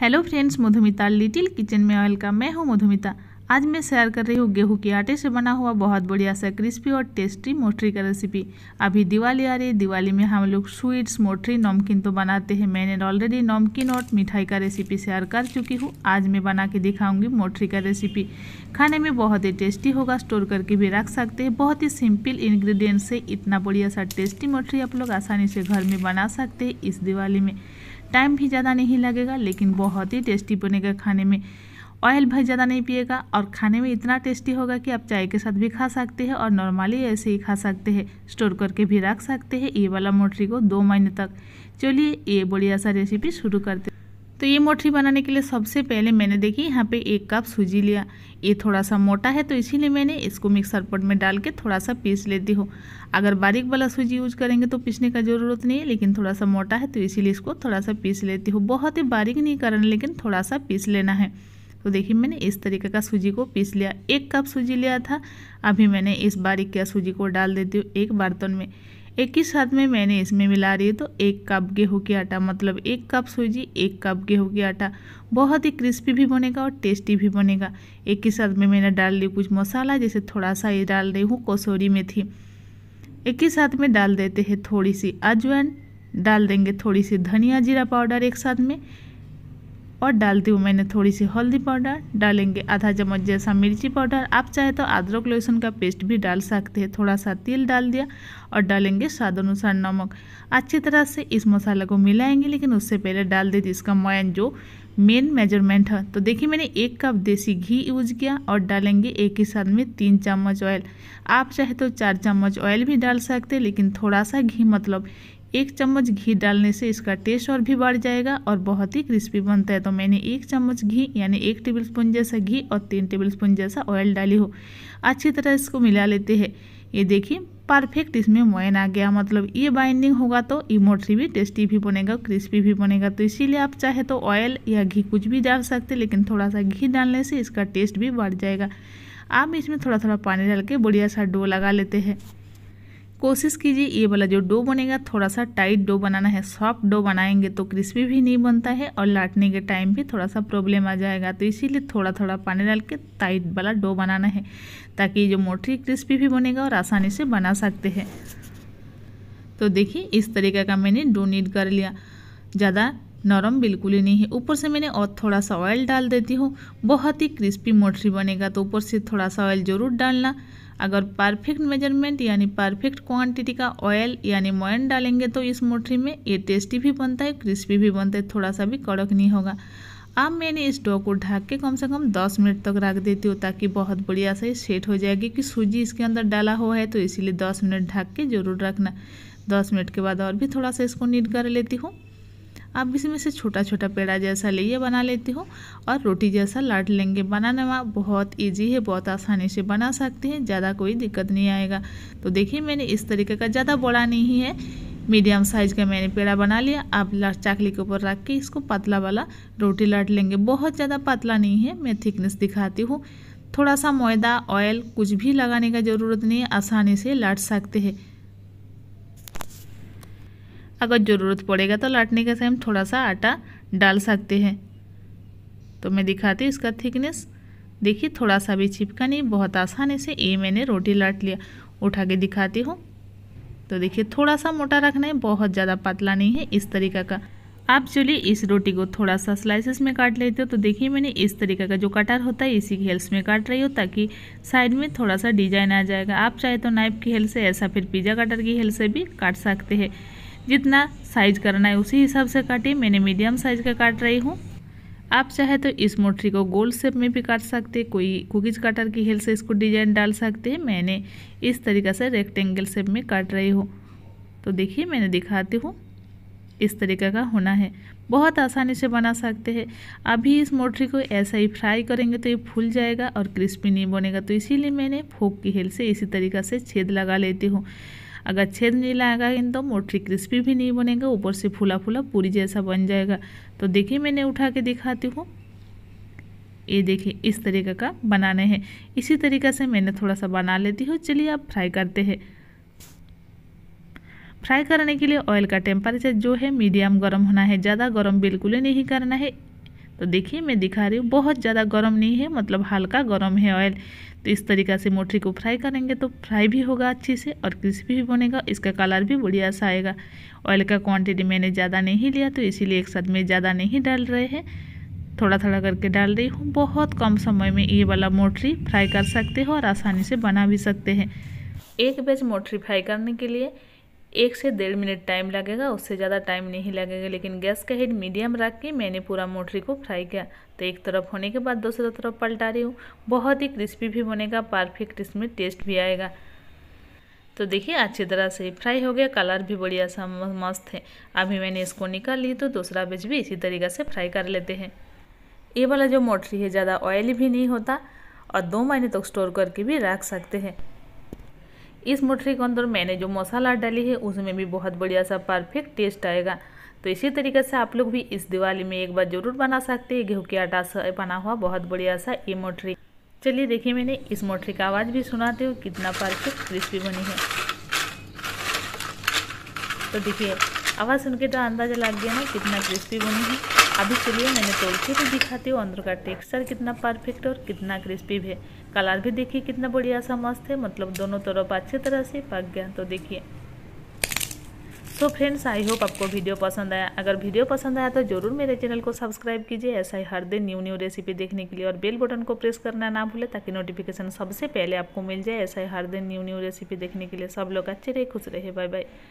hello friends Madhumita little kitchen में welcome मैं हूं मधुमिता आज मैं शेयर कर रही हूँ गेहूं के आटे से बना हुआ बहुत बढ़िया सा क्रिस्पी और टेस्टी मोटरी का रेसिपी अभी दिवाली आ रही है दिवाली में हम लोग स्वीट्स मोटरी नमकीन तो बनाते हैं मैंने ऑलरेडी नमकीन और मिठाई का रेसिपी शेयर कर चुकी हूँ आज मैं बना के दिखाऊंगी मोटरी का रेसिपी खाने में बहुत ही टेस्टी होगा स्टोर करके भी रख सकते हैं बहुत ही सिंपल इन्ग्रीडियंट से इतना बढ़िया सा टेस्टी मोटरी आप लोग आसानी से घर में बना सकते हैं इस दिवाली में टाइम भी ज़्यादा नहीं लगेगा लेकिन बहुत ही टेस्टी बनेगा खाने में ऑयल भाई ज़्यादा नहीं पिएगा और खाने में इतना टेस्टी होगा कि आप चाय के साथ भी खा सकते हैं और नॉर्मली ऐसे ही खा सकते हैं स्टोर करके भी रख सकते हैं ये वाला मोटरी को दो महीने तक चलिए ये बढ़िया सा रेसिपी शुरू करते तो ये मोटरी बनाने के लिए सबसे पहले मैंने देखी यहाँ पे एक कप सूजी लिया ये थोड़ा सा मोटा है तो इसीलिए मैंने इसको मिक्सर पॉट में डाल के थोड़ा सा पीस लेती हूँ अगर बारीक वाला सूजी यूज करेंगे तो पीसने का ज़रूरत नहीं है लेकिन थोड़ा सा मोटा है तो इसीलिए इसको थोड़ा सा पीस लेती हूँ बहुत ही बारीक नहीं करना लेकिन थोड़ा सा पीस लेना है तो देखिए मैंने इस तरीके का सूजी को पीस लिया एक कप सूजी लिया था अभी मैंने इस बारीक क्या सूजी को डाल देती हूँ एक बर्तन में एक ही साथ में मैंने इसमें मिला रही है तो एक कप गेहूँ की आटा मतलब एक कप सूजी एक कप गेहूँ की आटा बहुत ही क्रिस्पी भी बनेगा और टेस्टी भी बनेगा एक ही साथ में मैंने डाल दी कुछ मसाला जैसे थोड़ा सा ये डाल रही हूँ में मेथी एक ही साथ में डाल देते हैं थोड़ी सी अजवाइन डाल देंगे थोड़ी सी धनिया जीरा पाउडर एक साथ में और डालती हूँ मैंने थोड़ी सी हल्दी पाउडर डालेंगे आधा चम्मच जैसा मिर्ची पाउडर आप चाहे तो अदरक लहसुन का पेस्ट भी डाल सकते हैं थोड़ा सा तेल डाल दिया और डालेंगे स्वाद अनुसार नमक अच्छी तरह से इस मसाला को मिलाएंगे लेकिन उससे पहले डाल देती इसका मोयन जो मेन मेजरमेंट है तो देखिए मैंने एक कप देसी घी यूज किया और डालेंगे एक ही साथ में तीन चम्मच ऑयल आप चाहे तो चार चम्मच ऑयल भी डाल सकते लेकिन थोड़ा सा घी मतलब एक चम्मच घी डालने से इसका टेस्ट और भी बढ़ जाएगा और बहुत ही क्रिस्पी बनता है तो मैंने एक चम्मच घी यानी एक टेबल स्पून जैसा घी और तीन टेबल स्पून जैसा ऑयल डाली हो अच्छी तरह इसको मिला लेते हैं ये देखिए परफेक्ट इसमें मोयन आ गया मतलब ये बाइंडिंग होगा तो मोटरी भी टेस्टी भी बनेगा क्रिस्पी भी बनेगा तो इसीलिए आप चाहे तो ऑयल या घी कुछ भी डाल सकते लेकिन थोड़ा सा घी डालने से इसका टेस्ट भी बढ़ जाएगा आप इसमें थोड़ा थोड़ा पानी डाल के बढ़िया सा डो लगा लेते हैं कोशिश कीजिए ये वाला जो डो बनेगा थोड़ा सा टाइट डो बनाना है सॉफ्ट डो बनाएंगे तो क्रिस्पी भी नहीं बनता है और लाटने के टाइम भी थोड़ा सा प्रॉब्लम आ जाएगा तो इसीलिए थोड़ा थोड़ा पानी डाल के टाइट वाला डो बनाना है ताकि जो मोटी क्रिस्पी भी बनेगा और आसानी से बना सकते हैं तो देखिए इस तरीके का मैंने डो नीड कर लिया ज़्यादा नरम बिल्कुल ही नहीं है ऊपर से मैंने और थोड़ा सा ऑयल डाल देती हूँ बहुत ही क्रिस्पी मोटरी बनेगा तो ऊपर से थोड़ा सा ऑयल ज़रूर डालना अगर परफेक्ट मेजरमेंट यानी परफेक्ट क्वांटिटी का ऑयल यानी मोयन डालेंगे तो इस मुठरी में ये टेस्टी भी बनता है क्रिस्पी भी बनता है थोड़ा सा भी कड़क नहीं होगा अब मैंने इस डो को ढक के कम से कम 10 मिनट तक रख देती हूँ ताकि बहुत बढ़िया से सेट हो जाएगी कि सूजी इसके अंदर डाला हुआ है तो इसीलिए दस मिनट ढक के ज़रूर रखना दस मिनट के बाद और भी थोड़ा सा इसको नीट कर लेती हूँ आप इसी में से छोटा छोटा पेड़ा जैसा लिए बना लेती हूँ और रोटी जैसा लाट लेंगे बनाने में बहुत ईजी है बहुत आसानी से बना सकते हैं ज़्यादा कोई दिक्कत नहीं आएगा तो देखिए मैंने इस तरीके का ज़्यादा बड़ा नहीं है मीडियम साइज़ का मैंने पेड़ा बना लिया आप लाट चाकली के ऊपर रख के इसको पतला वाला रोटी लट लेंगे बहुत ज़्यादा पतला नहीं है मैं थिकनेस दिखाती हूँ थोड़ा सा मैदा ऑयल कुछ भी लगाने का ज़रूरत नहीं है आसानी से लट सकते हैं अगर ज़रूरत पड़ेगा तो लाटने के समय थोड़ा सा आटा डाल सकते हैं तो मैं दिखाती हूँ इसका थिकनेस देखिए थोड़ा सा भी चिपका नहीं बहुत आसानी से ये मैंने रोटी लाट लिया उठा के दिखाती हूँ तो देखिए थोड़ा सा मोटा रखना है बहुत ज़्यादा पतला नहीं है इस तरीका का आप चलिए इस रोटी को थोड़ा सा स्लाइसेस में काट लेते हो तो देखिए मैंने इस तरीका का जो कटर होता है इसी की हेल्प में काट रही हो ताकि साइड में थोड़ा सा डिजाइन आ जाएगा आप चाहे तो नाइफ की हेल्प से ऐसा फिर पिज़्ज़ा कटर की हेल्प से भी काट सकते हैं जितना साइज करना है उसी हिसाब से काटिए मैंने मीडियम साइज का काट रही हूँ आप चाहे तो इस मोटरी को गोल शेप में भी काट सकते कोई कुकीज कटर की हेल्प से इसको डिजाइन डाल सकते हैं मैंने इस तरीका से रेक्टेंगल शेप में काट रही हूँ तो देखिए मैंने दिखाती हूँ इस तरीके का होना है बहुत आसानी से बना सकते हैं अभी इस मोटरी को ऐसा ही फ्राई करेंगे तो ये फूल जाएगा और क्रिस्पी नहीं बनेगा तो इसीलिए मैंने फोक की हेल से इसी तरीक़ा से छेद लगा लेती हूँ अगर छेद नहीं इन तो मोटी क्रिस्पी भी नहीं बनेगा ऊपर से फूला फूला पूरी जैसा बन जाएगा तो देखिए मैंने उठा के दिखाती हूँ ये देखिए इस तरीके का बनाने हैं इसी तरीके से मैंने थोड़ा सा बना लेती हूँ चलिए आप फ्राई करते हैं फ्राई करने के लिए ऑयल का टेम्परेचर जो है मीडियम गर्म होना है ज़्यादा गर्म बिल्कुल ही नहीं करना है तो देखिए मैं दिखा रही हूँ बहुत ज़्यादा गर्म नहीं है मतलब हल्का गर्म है ऑयल तो इस तरीका से मोटरी को फ्राई करेंगे तो फ्राई भी होगा अच्छे से और क्रिस्पी भी बनेगा इसका कलर भी बढ़िया सा आएगा ऑयल का क्वांटिटी मैंने ज़्यादा नहीं लिया तो इसीलिए एक साथ में ज़्यादा नहीं डाल रहे हैं थोड़ा थोड़ा करके डाल रही हूँ बहुत कम समय में ये वाला मोटरी फ्राई कर सकते हो और आसानी से बना भी सकते हैं एक बेच मोटरी फ्राई करने के लिए एक से डेढ़ मिनट टाइम लगेगा उससे ज़्यादा टाइम नहीं लगेगा लेकिन गैस का हीट मीडियम रख के मैंने पूरा मोटरी को फ्राई किया तो एक तरफ होने के बाद दूसरी तरफ पलटा रही हूँ बहुत ही क्रिस्पी भी बनेगा परफेक्ट इसमें टेस्ट भी आएगा तो देखिए अच्छी तरह से फ्राई हो गया कलर भी बढ़िया सा मस्त है अभी मैंने इसको निकाल ली तो दूसरा बेच भी इसी तरीके से फ्राई कर लेते हैं ये वाला जो मोटरी है ज़्यादा ऑयली भी नहीं होता और दो महीने तक तो स्टोर करके भी रख सकते हैं इस मुठरी के अंदर मैंने जो मसाला डाली है उसमें भी बहुत बढ़िया सा परफेक्ट टेस्ट आएगा तो इसी तरीके से आप लोग भी इस दिवाली में एक बार ज़रूर बना सकते हैं गेहूँ के आटा से बना हुआ बहुत बढ़िया सा ये मोटरी चलिए देखिए मैंने इस मोटरी का आवाज़ भी सुनाते हुए कितना परफेक्ट क्रिस्पी बनी है तो देखिए आवाज़ सुन के तो अंदाज़ा लग गया ना कितना क्रिस्पी बनी है अभी चलिए मैंने तोड़ के भी दिखाती हूँ अंदर का टेक्सचर कितना परफेक्ट और कितना क्रिस्पी है कलर भी देखिए कितना बढ़िया सा मस्त है मतलब दोनों तरफ अच्छी तरह से पक गया तो देखिए तो फ्रेंड्स आई होप आपको वीडियो पसंद आया अगर वीडियो पसंद आया तो जरूर मेरे चैनल को सब्सक्राइब कीजिए ऐसा ही हर दिन न्यू न्यू रेसिपी देखने के लिए और बेल बटन को प्रेस करना ना भूले ताकि नोटिफिकेशन सबसे पहले आपको मिल जाए ऐसा ही हर दिन न्यू न्यू रेसिपी देखने के लिए सब लोग अच्छे रहे खुश रहे बाय बाय